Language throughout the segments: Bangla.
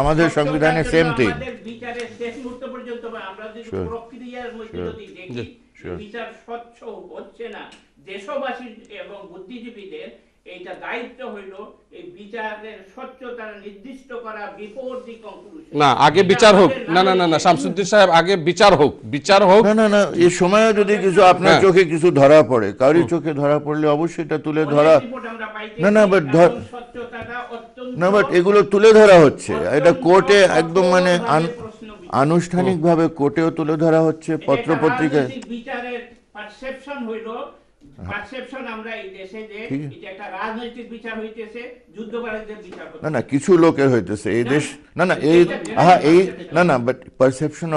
আমাদের সংবিধানে সেম থিং না আগে বিচার হোক না না না না সাহেব আগে বিচার হোক বিচার হোক না না না এই যদি কিছু আপনার হ্যাঁ। চোখে কিছু ধরা পড়ে কারোর চোখে ধরা পড়লে অবশ্যই এটা তুলে ধরা না না বাট না বাট এগুলো তুলে ধরা হচ্ছে এটা কোর্টে একদম মানে আনুষ্ঠানিকভাবে কোর্টেও তুলে ধরা হচ্ছে পত্রপত্রিকায় বিচারের পারসেপশন হইল না না কিছু লোকের হইতেছে এই দেশ না না এই হ্যাঁ এই না না বাট পারসেপশন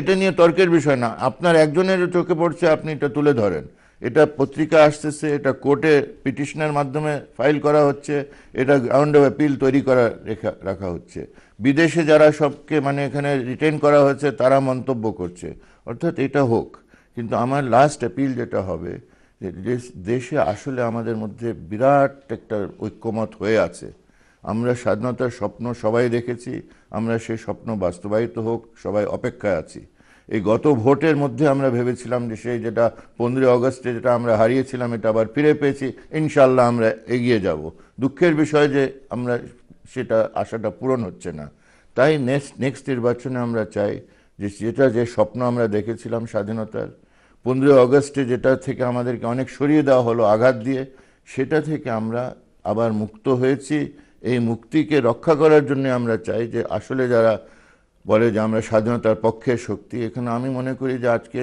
এটা নিয়ে তর্কের বিষয় না আপনার একজনের চোখে পড়ছে আপনি এটা তুলে ধরেন এটা পত্রিকা আসতেছে এটা কোর্টে পিটিশনের মাধ্যমে ফাইল করা হচ্ছে এটা গ্রাউন্ড অফ অ্যাপিল তৈরি করা রেখা রাখা হচ্ছে বিদেশে যারা সবকে মানে এখানে রিটেন করা হয়েছে তারা মন্তব্য করছে অর্থাৎ এটা হোক কিন্তু আমার লাস্ট অ্যাপিল যেটা হবে দেশে আসলে আমাদের মধ্যে বিরাট একটা ঐক্যমত হয়ে আছে আমরা স্বাধীনতার স্বপ্ন সবাই দেখেছি আমরা সে স্বপ্ন বাস্তবায়িত হোক সবাই অপেক্ষায় আছি এই গত ভোটের মধ্যে আমরা ভেবেছিলাম যে সেই যেটা পনেরোই অগস্টে যেটা আমরা হারিয়েছিলাম এটা আবার ফিরে পেয়েছি ইনশাল্লাহ আমরা এগিয়ে যাব দুঃখের বিষয় যে আমরা সেটা আশাটা পূরণ হচ্ছে না তাই নেক্সট নেক্সট নির্বাচনে আমরা চাই যে যেটা যে স্বপ্ন আমরা দেখেছিলাম স্বাধীনতার পনেরোই অগস্টে যেটা থেকে আমাদেরকে অনেক সরিয়ে দেওয়া হলো আঘাত দিয়ে সেটা থেকে আমরা আবার মুক্ত হয়েছি এই মুক্তিকে রক্ষা করার জন্য আমরা চাই যে আসলে যারা বলে যে আমরা স্বাধীনতার পক্ষে শক্তি এখানে আমি মনে করি যে আজকে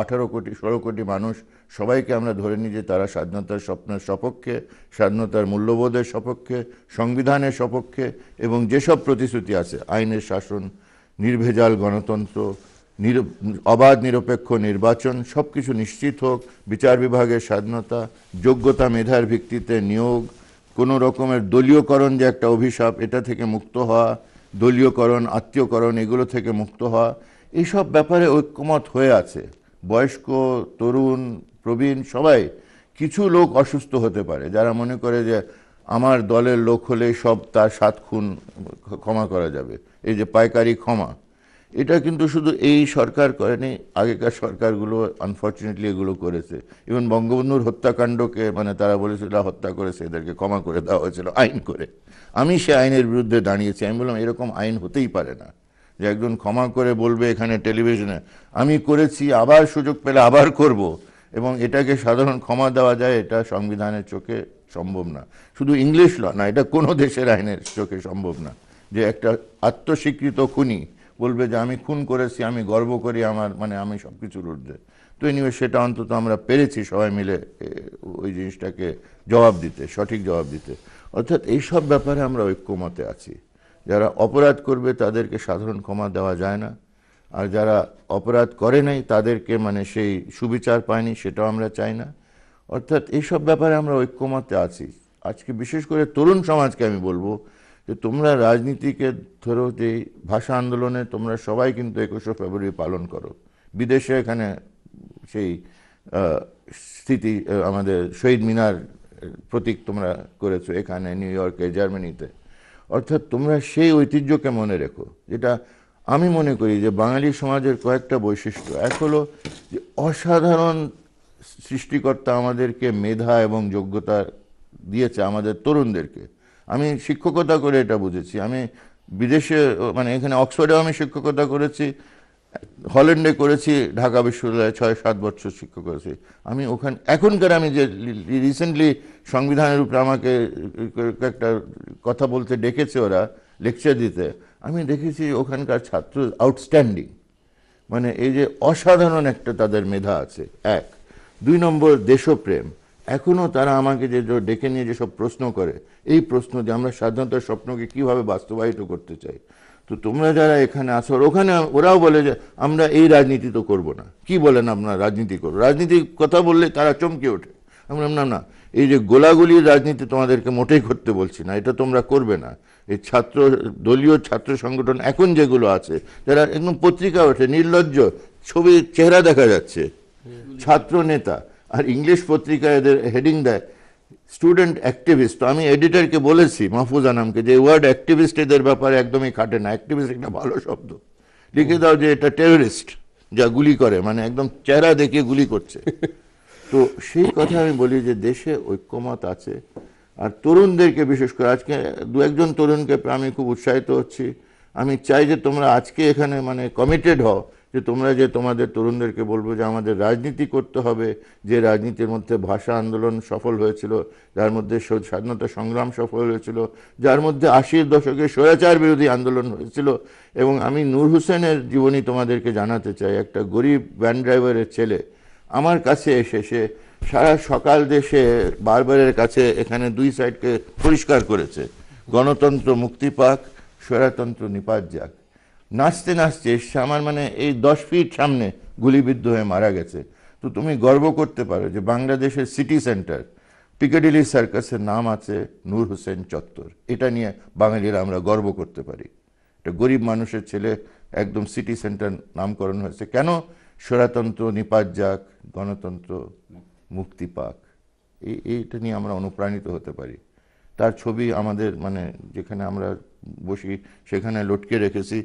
আঠারো কোটি ষোলো কোটি মানুষ সবাইকে আমরা ধরে নিই যে তারা স্বাধীনতার স্বপ্নের সপক্ষে স্বাধীনতার মূল্যবোধের সপক্ষে সংবিধানের সপক্ষে এবং যেসব প্রতিশ্রুতি আছে আইনের শাসন নির্ভেজাল গণতন্ত্র অবাধ নিরপেক্ষ নির্বাচন সব কিছু নিশ্চিত হোক বিচার বিভাগের স্বাধীনতা যোগ্যতা মেধার ভিত্তিতে নিয়োগ কোনো রকমের দলীয়করণ যে একটা অভিশাপ এটা থেকে মুক্ত হওয়া দলীয়করণ আত্মীয়করণ এগুলো থেকে মুক্ত হওয়া এইসব ব্যাপারে ঐক্যমত হয়ে আছে বয়স্ক তরুণ প্রবীণ সবাই কিছু লোক অসুস্থ হতে পারে যারা মনে করে যে আমার দলের লোক হলে সব তার সাত খুন ক্ষমা করা যাবে এই যে পাইকারি ক্ষমা এটা কিন্তু শুধু এই সরকার করেনি আগেকার সরকারগুলো আনফর্চুনেটলি এগুলো করেছে ইভেন বঙ্গবন্ধুর হত্যাকাণ্ডকে মানে তারা বলেছিল হত্যা করেছে এদেরকে ক্ষমা করে দেওয়া হয়েছিল আইন করে আমি সে আইনের বিরুদ্ধে দাঁড়িয়েছি আমি বললাম এরকম আইন হতেই পারে না যে একজন ক্ষমা করে বলবে এখানে টেলিভিশনে আমি করেছি আবার সুযোগ পেলে আবার করব এবং এটাকে সাধারণ ক্ষমা দেওয়া যায় এটা সংবিধানের চোখে সম্ভব না শুধু ইংলিশ ল না এটা কোনো দেশের আইনের চোখে সম্ভব না যে একটা আত্মস্বীকৃত খুনি বলবে যে আমি খুন করেছি আমি গর্ব করি আমার মানে আমি সব কিছুর ঊর্ধ্বে তো এনিওয়ে সেটা অন্তত আমরা পেরেছি সবাই মিলে ওই জিনিসটাকে জবাব দিতে সঠিক জবাব দিতে অর্থাৎ এইসব ব্যাপারে আমরা ঐক্যমতে আছি যারা অপরাধ করবে তাদেরকে সাধারণ ক্ষমা দেওয়া যায় না আর যারা অপরাধ করে নাই তাদেরকে মানে সেই সুবিচার পায়নি সেটাও আমরা চাই না অর্থাৎ এইসব ব্যাপারে আমরা ঐক্যমতে আছি আজকে বিশেষ করে তরুণ সমাজকে আমি বলবো যে তোমরা রাজনীতিকে ধরো যে ভাষা আন্দোলনে তোমরা সবাই কিন্তু একুশে ফেব্রুয়ারি পালন করো বিদেশে এখানে সেই স্থিতি আমাদের শহীদ মিনার প্রতীক তোমরা করেছো এখানে নিউ ইয়র্কে জার্মানিতে অর্থাৎ তোমরা সেই ঐতিহ্যকে মনে রেখো যেটা আমি মনে করি যে বাঙালি সমাজের কয়েকটা বৈশিষ্ট্য এক হলো যে অসাধারণ সৃষ্টিকর্তা আমাদেরকে মেধা এবং যোগ্যতা দিয়েছে আমাদের তরুণদেরকে আমি শিক্ষকতা করে এটা বুঝেছি আমি বিদেশে মানে এখানে অক্সফোর্ডেও আমি শিক্ষকতা করেছি হল্যান্ডে করেছি ঢাকা বিশ্ববিদ্যালয়ে ছয় সাত বছর শিক্ষক করেছি আমি ওখানে এখনকার আমি যে রিসেন্টলি সংবিধানের উপরে আমাকে একটা কথা বলতে ডেকেছে ওরা লেকচার দিতে আমি দেখেছি ওখানকার ছাত্র আউটস্ট্যান্ডিং মানে এই যে অসাধারণ একটা তাদের মেধা আছে এক দুই নম্বর দেশপ্রেম এখনো তারা আমাকে যে ডেকে নিয়ে যেসব প্রশ্ন করে এই প্রশ্ন যে আমরা সাধারণত স্বপ্নকে কিভাবে বাস্তবায়িত করতে চাই তো তোমরা যারা এখানে আসো ওখানে ওরাও বলে যে আমরা এই রাজনীতি তো করবো না কি বলেন আপনার রাজনীতি করো রাজনীতির কথা বললে তারা চমকে ওঠে আমরা না না এই যে গোলাগুলির রাজনীতি তোমাদেরকে মোটেই করতে বলছি না এটা তোমরা করবে না এই ছাত্র দলীয় ছাত্র সংগঠন এখন যেগুলো আছে যারা একদম পত্রিকা ওঠে নির্লজ্জ ছবির চেহারা দেখা যাচ্ছে ছাত্র নেতা আর ইংলিশ পত্রিকা এদের হেডিং দেয় স্টুডেন্ট অ্যাক্টিভিস্ট আমি এডিটরকে বলেছি মাহফুজ আনামকে যে ওয়ার্ড অ্যাক্টিভিস্ট এদের ব্যাপারে একদমই খাটে না অ্যাক্টিভিস্ট একটা ভালো শব্দ লিখে দাও যে এটা টেররিস্ট যা গুলি করে মানে একদম চেহারা দেখে গুলি করছে তো সেই কথা আমি বলি যে দেশে ঐক্যমত আছে আর তরুণদেরকে বিশেষ করে আজকে দু একজন তরুণকে আমি খুব উৎসাহিত হচ্ছি আমি চাই যে তোমরা আজকে এখানে মানে কমিটেড হও যে তোমরা যে তোমাদের তরুণদেরকে বলবো যে আমাদের রাজনীতি করতে হবে যে রাজনীতির মধ্যে ভাষা আন্দোলন সফল হয়েছিল যার মধ্যে স্বাধীনতা সংগ্রাম সফল হয়েছিল যার মধ্যে আশির দশকে স্বৈরাচার বিরোধী আন্দোলন হয়েছিল এবং আমি নূর হোসেনের জীবনী তোমাদেরকে জানাতে চাই একটা গরিব ভ্যান ড্রাইভারের ছেলে আমার কাছে এসে সে সারা সকাল দেশে বারবারের কাছে এখানে দুই সাইডকে পরিষ্কার করেছে গণতন্ত্র মুক্তি পাক স্বৈরাতন্ত্র নিপাত যাক নাচতে নাচতে এসছে আমার মানে এই দশ ফিট সামনে গুলিবিদ্ধ হয়ে মারা গেছে তো তুমি গর্ব করতে পারো যে বাংলাদেশের সিটি সেন্টার পিকাডিলি সার্কাসের নাম আছে নূর হোসেন চত্বর এটা নিয়ে বাঙালিরা আমরা গর্ব করতে পারি এটা গরিব মানুষের ছেলে একদম সিটি সেন্টার নামকরণ হয়েছে কেন স্বরাতন্ত্র নিপাত যাক গণতন্ত্র মুক্তি পাক এই এইটা নিয়ে আমরা অনুপ্রাণিত হতে পারি তার ছবি আমাদের মানে যেখানে আমরা বসি সেখানে লটকে রেখেছি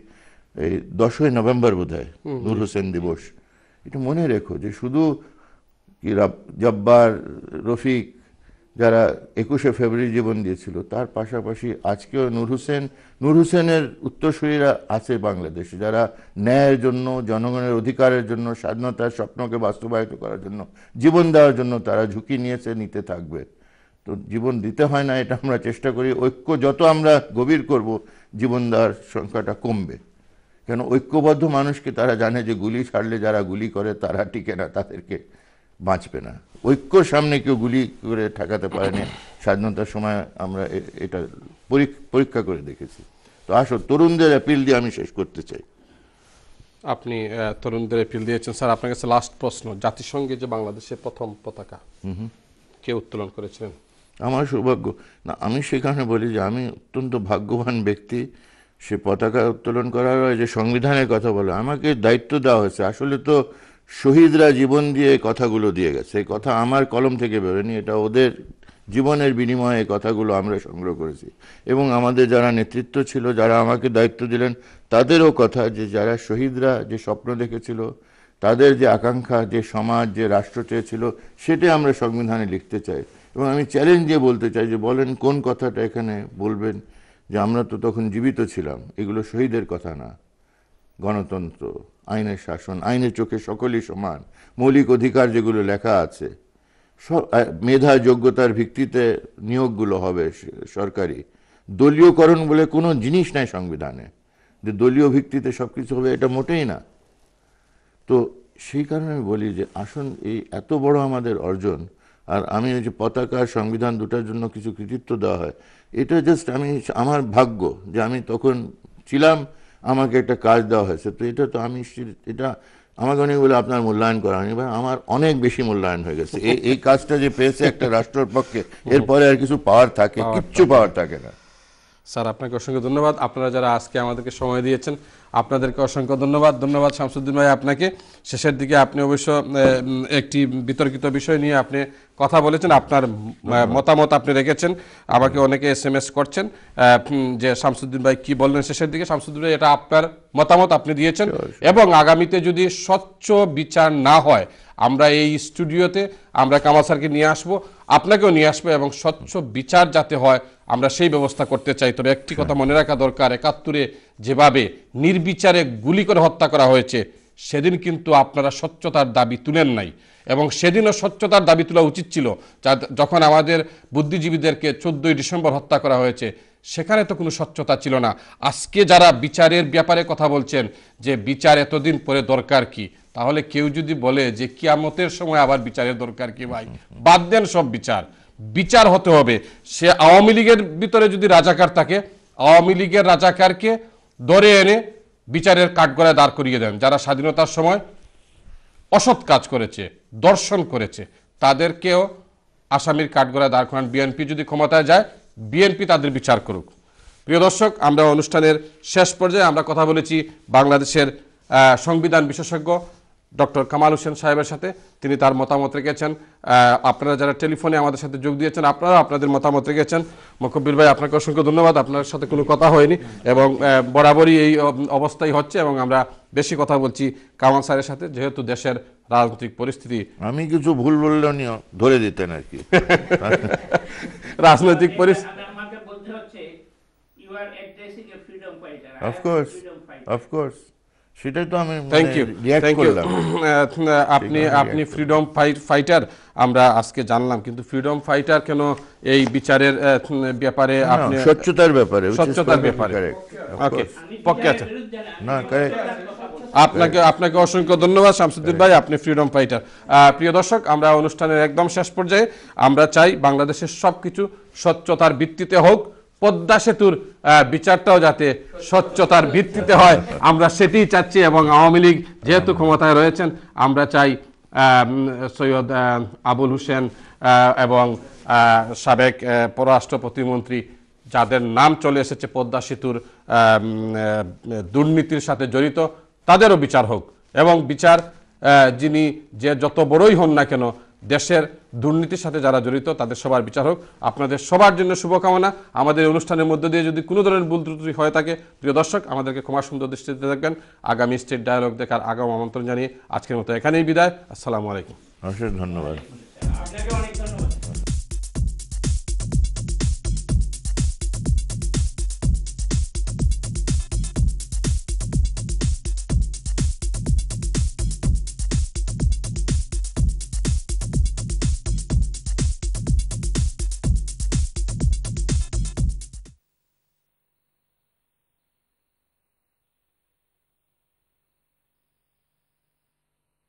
এই দশই নভেম্বর বোধ হয় নূর হোসেন দিবস এটা মনে রেখো যে শুধু কি জব্বার রফিক যারা একুশে ফেব্রুয়ারি জীবন দিয়েছিল তার পাশাপাশি আজকেও নূর হোসেন নূর হোসেনের উত্তরসূরীরা আছে বাংলাদেশে যারা ন্যায়ের জন্য জনগণের অধিকারের জন্য স্বাধীনতার স্বপ্নকে বাস্তবায়িত করার জন্য জীবন দেওয়ার জন্য তারা ঝুঁকি নিয়েছে নিতে থাকবে তো জীবন দিতে হয় না এটা আমরা চেষ্টা করি ঐক্য যত আমরা গভীর করব জীবন দেওয়ার সংখ্যাটা কমবে কেন ঐক্যবদ্ধ মানুষকে তারা জানে যে গুলি ছাড়লে যারা গুলি করে তারা টিকে না তাদেরকে বাঁচবে না ঐক্যর সামনে কেউ গুলি করে ঠেকাতে পারেনি স্বাধীনতার সময় আমরা এটা পরীক্ষা করে দেখেছি তো আসো তরুণদের অ্যাপিল দিয়ে আমি শেষ করতে চাই আপনি তরুণদের অ্যাপিল দিয়েছেন স্যার আপনার কাছে লাস্ট প্রশ্ন জাতিসংঘে যে বাংলাদেশের প্রথম পতাকা কে উত্তোলন করেছিলেন আমার সৌভাগ্য না আমি সেখানে বলি যে আমি অত্যন্ত ভাগ্যবান ব্যক্তি সে পতাকা উত্তোলন করা হয় যে সংবিধানের কথা বলো আমাকে দায়িত্ব দেওয়া হয়েছে আসলে তো শহীদরা জীবন দিয়ে কথাগুলো দিয়ে গেছে এই কথা আমার কলম থেকে বেরোয়নি এটা ওদের জীবনের বিনিময়ে এই কথাগুলো আমরা সংগ্রহ করেছি এবং আমাদের যারা নেতৃত্ব ছিল যারা আমাকে দায়িত্ব দিলেন তাদেরও কথা যে যারা শহীদরা যে স্বপ্ন দেখেছিল তাদের যে আকাঙ্ক্ষা যে সমাজ যে রাষ্ট্র চেয়েছিল সেটাই আমরা সংবিধানে লিখতে চাই এবং আমি চ্যালেঞ্জ দিয়ে বলতে চাই যে বলেন কোন কথাটা এখানে বলবেন যে আমরা তো তখন জীবিত ছিলাম এগুলো শহীদের কথা না গণতন্ত্র আইনের শাসন আইনের চোখে সকলই সমান মৌলিক অধিকার যেগুলো লেখা আছে মেধা যোগ্যতার ভিত্তিতে নিয়োগগুলো হবে সরকারি দলীয়করণ বলে কোনো জিনিস নাই সংবিধানে যে দলীয় ভিত্তিতে সব কিছু হবে এটা মোটেই না তো সেই কারণে আমি বলি যে আসুন এই এত বড় আমাদের অর্জন আর আমি ওই যে পতাকা সংবিধান দুটার জন্য কিছু কৃতিত্ব দেওয়া হয় এটা জাস্ট আমি আমার ভাগ্য যে আমি তখন ছিলাম আমাকে একটা কাজ দেওয়া হয়েছে তো এটা তো আমি এটা আমাকে অনেক বলে আপনার মূল্যায়ন করা হয়নি ভাই আমার অনেক বেশি মূল্যায়ন হয়ে গেছে এই কাজটা যে পেয়েছে একটা রাষ্ট্রের পক্ষে এরপরে আর কিছু পাওয়ার থাকে কিচ্ছু পাওয়ার থাকে না স্যার আপনাকে অসংখ্য ধন্যবাদ আপনারা যারা আজকে আমাদেরকে সময় দিয়েছেন আপনাদেরকে অসংখ্য ধন্যবাদ ধন্যবাদ শামসুদ্দিন ভাই আপনাকে শেষের দিকে আপনি অবশ্য একটি বিতর্কিত বিষয় নিয়ে আপনি কথা বলেছেন আপনার মতামত আপনি রেখেছেন আমাকে অনেকে এস এম এস করছেন যে শামসুদ্দিন ভাই কি বললেন শেষের দিকে শামসুদ্দিন ভাই এটা আপনার মতামত আপনি দিয়েছেন এবং আগামীতে যদি স্বচ্ছ বিচার না হয় আমরা এই স্টুডিওতে আমরা কামাল স্যারকে নিয়ে আসবো আপনাকেও নিয়ে আসবো এবং স্বচ্ছ বিচার যাতে হয় আমরা সেই ব্যবস্থা করতে চাই তবে একটি কথা মনে রাখা দরকার একাত্তরে যেভাবে নির্বিচারে গুলি করে হত্যা করা হয়েছে সেদিন কিন্তু আপনারা স্বচ্ছতার দাবি তুলেন নাই এবং সেদিনও স্বচ্ছতার দাবি তোলা উচিত ছিল যখন আমাদের বুদ্ধিজীবীদেরকে চোদ্দই ডিসেম্বর হত্যা করা হয়েছে সেখানে তো কোনো স্বচ্ছতা ছিল না আজকে যারা বিচারের ব্যাপারে কথা বলছেন যে বিচার এতদিন পরে দরকার কি তাহলে কেউ যদি বলে যে কিয়ামতের সময় আবার বিচারের দরকার কি ভাই বাদ দেন সব বিচার বিচার হতে হবে সে আওয়ামী লীগের ভিতরে যদি রাজাকার থাকে আওয়ামী লীগের রাজাকারকে ধরে এনে বিচারের কাঠগড়ায় দাঁড় করিয়ে দেন যারা স্বাধীনতার সময় অসৎ কাজ করেছে দর্শন করেছে তাদেরকেও আসামির কাঠগড়ায় দাঁড় করান বিএনপি যদি ক্ষমতায় যায় বিএনপি তাদের বিচার করুক প্রিয় দর্শক আমরা অনুষ্ঠানের শেষ পর্যায়ে আমরা কথা বলেছি বাংলাদেশের সংবিধান বিশেষজ্ঞ ডক্টর কামাল হোসেন সাহেবের সাথে তিনি তার মতামত রেখেছেন আপনারা যারা টেলিফোনে আমাদের সাথে যোগ দিয়েছেন আপনারা আপনাদের মতামত রেখেছেন মকব্বির ভাই আপনাকে অসংখ্য ধন্যবাদ আপনার সাথে কোনো কথা হয়নি এবং বরাবরই এই অবস্থাই হচ্ছে এবং আমরা বেশি কথা বলছি কামাল স্যারের সাথে যেহেতু দেশের রাজনৈতিক পরিস্থিতি আমি কিছু ভুল বললেও ধরে দিতেন আর কি রাজনৈতিক পরিস্থিতি Of course, of course. সেটাই তো আমি থ্যাংক ইউ থ্যাংক ইউ আপনি আপনি ফ্রিডম ফাইটার আমরা আজকে জানলাম কিন্তু ফ্রিডম ফাইটার কেন এই বিচারের ব্যাপারে আপনি স্বচ্ছতার ব্যাপারে স্বচ্ছতার ব্যাপারে ওকে পক্ষে আছে না কারেক্ট আপনাকে আপনাকে অসংখ্য ধন্যবাদ শামসুদ্দিন ভাই আপনি ফ্রিডম ফাইটার প্রিয় দর্শক আমরা অনুষ্ঠানের একদম শেষ পর্যায়ে আমরা চাই বাংলাদেশের সব কিছু স্বচ্ছতার ভিত্তিতে হোক পদ্মা সেতুর বিচারটাও যাতে স্বচ্ছতার ভিত্তিতে হয় আমরা সেটি চাচ্ছি এবং আওয়ামী লীগ যেহেতু ক্ষমতায় রয়েছেন আমরা চাই সৈয়দ আবুল হোসেন এবং সাবেক পররাষ্ট্র প্রতিমন্ত্রী যাদের নাম চলে এসেছে পদ্মা সেতুর দুর্নীতির সাথে জড়িত তাদেরও বিচার হোক এবং বিচার যিনি যে যত বড়ই হন না কেন দেশের দুর্নীতির সাথে যারা জড়িত তাদের সবার বিচার হোক আপনাদের সবার জন্য শুভকামনা আমাদের অনুষ্ঠানের মধ্য দিয়ে যদি কোনো ধরনের ভুল ত্রুটি হয়ে থাকে প্রিয় দর্শক আমাদেরকে ক্ষমা সুন্দর দৃষ্টিতে দেখবেন আগামী স্টেট ডায়ালগ দেখার আগাম আমন্ত্রণ জানিয়ে আজকের মতো এখানেই বিদায় আসসালামু আলাইকুম ধন্যবাদ